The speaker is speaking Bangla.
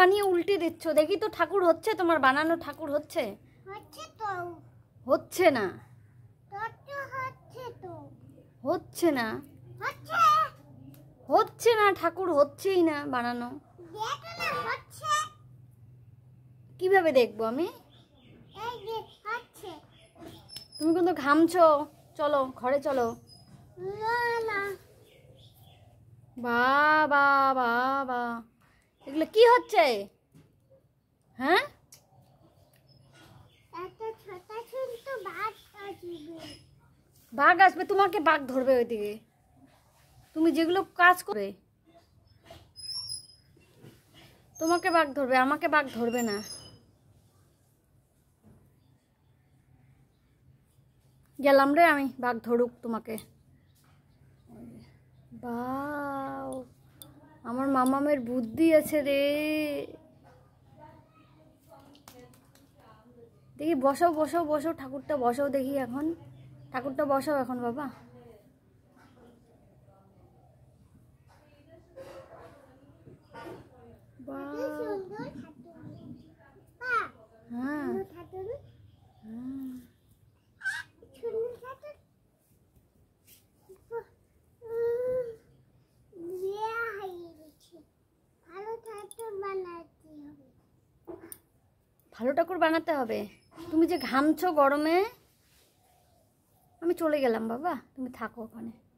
বানিয়ে উল্টে দিচ্ছ দেখি তো ঠাকুর হচ্ছে তোমার বানানো ঠাকুর হচ্ছে হচ্ছে না হচ্ছে না হচ্ছে না ঠাকুর হচ্ছেই না বানানো কিভাবে দেখবো আমি তুমি কিন্তু ঘামছো চলো ঘরে চলো বা বা বা বা এগুলো কি হচ্ছে হ্যাঁ বাঘ আসবে তোমাকে বাঘ ধরবে ওইদিকে তুমি যেগুলো কাজ করে তোমাকে বাঘ ধরবে আমাকে বাঘ ধরবে না গেলাম রে আমি বাঘ ধরুক তোমাকে বা মামামের বুদ্ধি আছে রে দেখি বসাও বসাও বসাও ঠাকুরটা বসাও দেখি এখন ঠাকুরটা বসাও এখন বাবা হ্যাঁ হ্যাঁ ভালো ঠাকুর বানাতে হবে তুমি যে ঘামছো গরমে আমি চলে গেলাম বাবা তুমি থাকো ওখানে